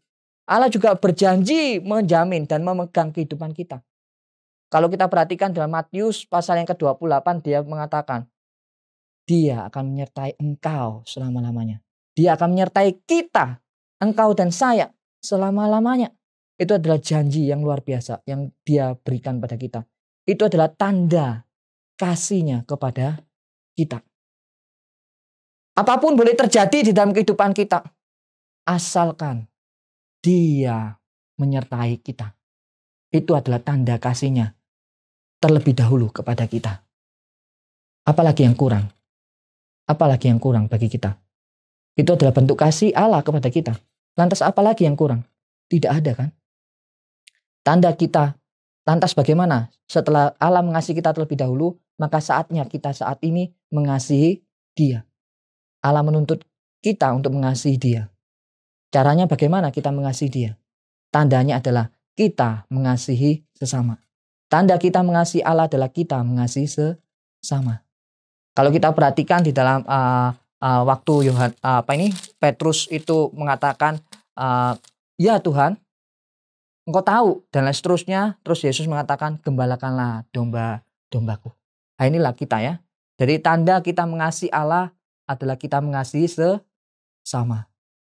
Allah juga berjanji menjamin dan memegang kehidupan kita. Kalau kita perhatikan dalam Matius pasal yang ke-28 dia mengatakan, dia akan menyertai engkau selama-lamanya. Dia akan menyertai kita, engkau dan saya selama-lamanya. Itu adalah janji yang luar biasa yang dia berikan pada kita. Itu adalah tanda kasihnya kepada kita. Apapun boleh terjadi di dalam kehidupan kita. Asalkan dia menyertai kita. Itu adalah tanda kasihnya terlebih dahulu kepada kita. Apalagi yang kurang. Apalagi yang kurang bagi kita. Itu adalah bentuk kasih Allah kepada kita. Lantas apalagi yang kurang? Tidak ada kan? Tanda kita lantas bagaimana? Setelah Allah mengasihi kita terlebih dahulu, maka saatnya kita saat ini mengasihi Dia. Allah menuntut kita untuk mengasihi Dia. Caranya bagaimana kita mengasihi Dia? Tandanya adalah kita mengasihi sesama. Tanda kita mengasihi Allah adalah kita mengasihi sesama. Kalau kita perhatikan di dalam uh, uh, waktu Yohan uh, apa ini Petrus itu mengatakan uh, ya Tuhan engkau tahu dan lain seterusnya. Terus Yesus mengatakan gembalakanlah domba-dombaku. Nah, inilah kita ya. Jadi tanda kita mengasihi Allah adalah kita mengasihi sesama.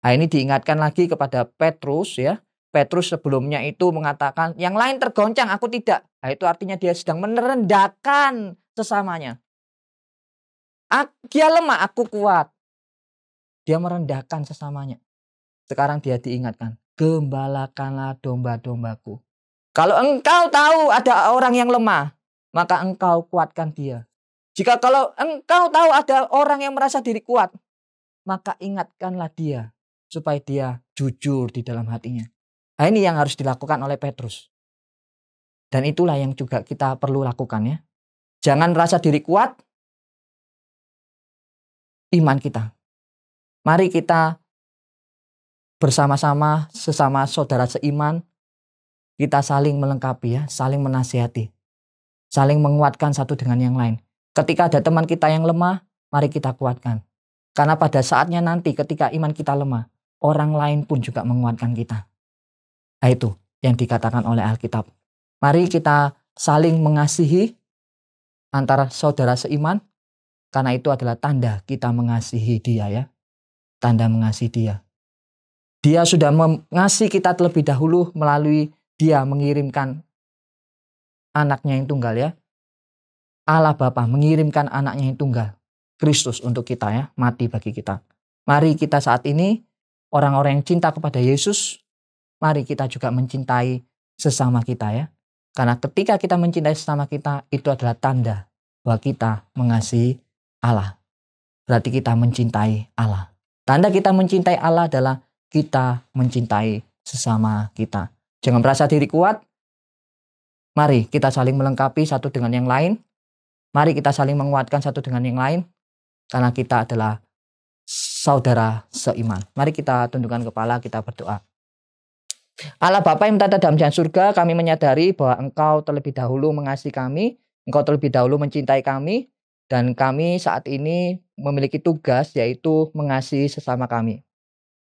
Nah, ini diingatkan lagi kepada Petrus ya. Petrus sebelumnya itu mengatakan yang lain tergoncang aku tidak. Nah, itu artinya dia sedang merendahkan sesamanya. Dia lemah, aku kuat. Dia merendahkan sesamanya. Sekarang dia diingatkan gembalakanlah domba-dombaku. Kalau engkau tahu ada orang yang lemah, maka engkau kuatkan dia. Jika kalau engkau tahu ada orang yang merasa diri kuat, maka ingatkanlah dia supaya dia jujur di dalam hatinya. Nah, ini yang harus dilakukan oleh Petrus. Dan itulah yang juga kita perlu lakukan ya. Jangan merasa diri kuat iman kita. Mari kita bersama-sama sesama saudara seiman kita saling melengkapi ya, saling menasihati, saling menguatkan satu dengan yang lain. Ketika ada teman kita yang lemah, mari kita kuatkan. Karena pada saatnya nanti ketika iman kita lemah, orang lain pun juga menguatkan kita. Nah, itu yang dikatakan oleh Alkitab. Mari kita saling mengasihi antara saudara seiman, karena itu adalah tanda kita mengasihi dia ya. Tanda mengasihi dia. Dia sudah mengasihi kita terlebih dahulu melalui dia mengirimkan anaknya yang tunggal ya. Allah Bapa mengirimkan anaknya yang tunggal, Kristus untuk kita ya, mati bagi kita. Mari kita saat ini orang-orang yang cinta kepada Yesus, mari kita juga mencintai sesama kita ya. Karena ketika kita mencintai sesama kita, itu adalah tanda bahwa kita mengasihi Allah. Berarti kita mencintai Allah. Tanda kita mencintai Allah adalah kita mencintai sesama kita. Jangan merasa diri kuat. Mari kita saling melengkapi satu dengan yang lain. Mari kita saling menguatkan satu dengan yang lain. Karena kita adalah saudara seiman. Mari kita tundukkan kepala, kita berdoa. Allah Bapa yang tata dalam jalan surga, kami menyadari bahwa Engkau terlebih dahulu mengasihi kami, Engkau terlebih dahulu mencintai kami, dan kami saat ini memiliki tugas yaitu mengasihi sesama kami.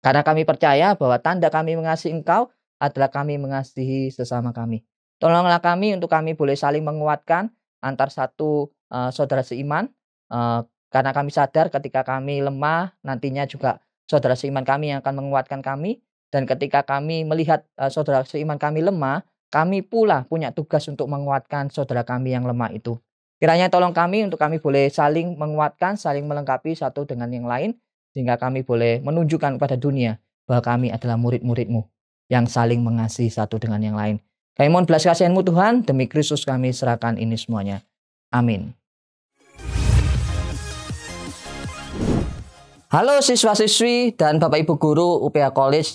Karena kami percaya bahwa tanda kami mengasihi engkau adalah kami mengasihi sesama kami. Tolonglah kami untuk kami boleh saling menguatkan antar satu uh, saudara seiman. Uh, karena kami sadar ketika kami lemah, nantinya juga saudara seiman kami yang akan menguatkan kami. Dan ketika kami melihat uh, saudara seiman kami lemah, kami pula punya tugas untuk menguatkan saudara kami yang lemah itu. Kiranya tolong kami untuk kami boleh saling menguatkan, saling melengkapi satu dengan yang lain sehingga kami boleh menunjukkan kepada dunia bahwa kami adalah murid muridmu yang saling mengasihi satu dengan yang lain. Kami mohon belas kasihanMu Tuhan, demi Kristus kami serahkan ini semuanya. Amin. Halo siswa-siswi dan Bapak Ibu guru UPH College.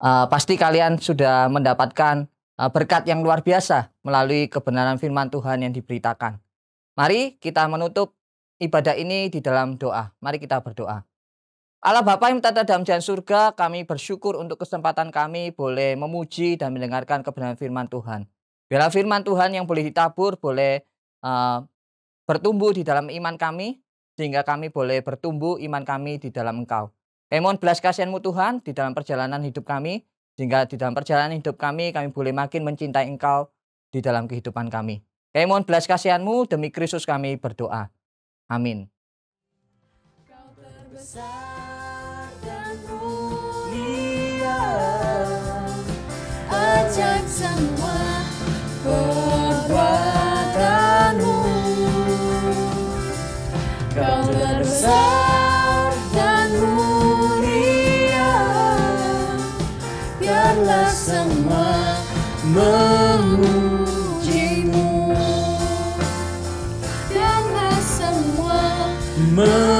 Uh, pasti kalian sudah mendapatkan uh, berkat yang luar biasa melalui kebenaran firman Tuhan yang diberitakan. Mari kita menutup ibadah ini di dalam doa. Mari kita berdoa. Allah Bapa yang tata dalam jalan surga, kami bersyukur untuk kesempatan kami boleh memuji dan mendengarkan kebenaran firman Tuhan. Bila firman Tuhan yang boleh ditabur, boleh uh, bertumbuh di dalam iman kami, sehingga kami boleh bertumbuh iman kami di dalam Engkau. Emon belas kasihanmu Tuhan di dalam perjalanan hidup kami, sehingga di dalam perjalanan hidup kami, kami boleh makin mencintai Engkau di dalam kehidupan kami. Emon belas kasihanmu, demi Kristus kami berdoa. Amin. Kau terbesar. ajaib semua perbuatanmu Kau terbesar dan mulia Biarlah semua memujimu Biarlah semua memujimu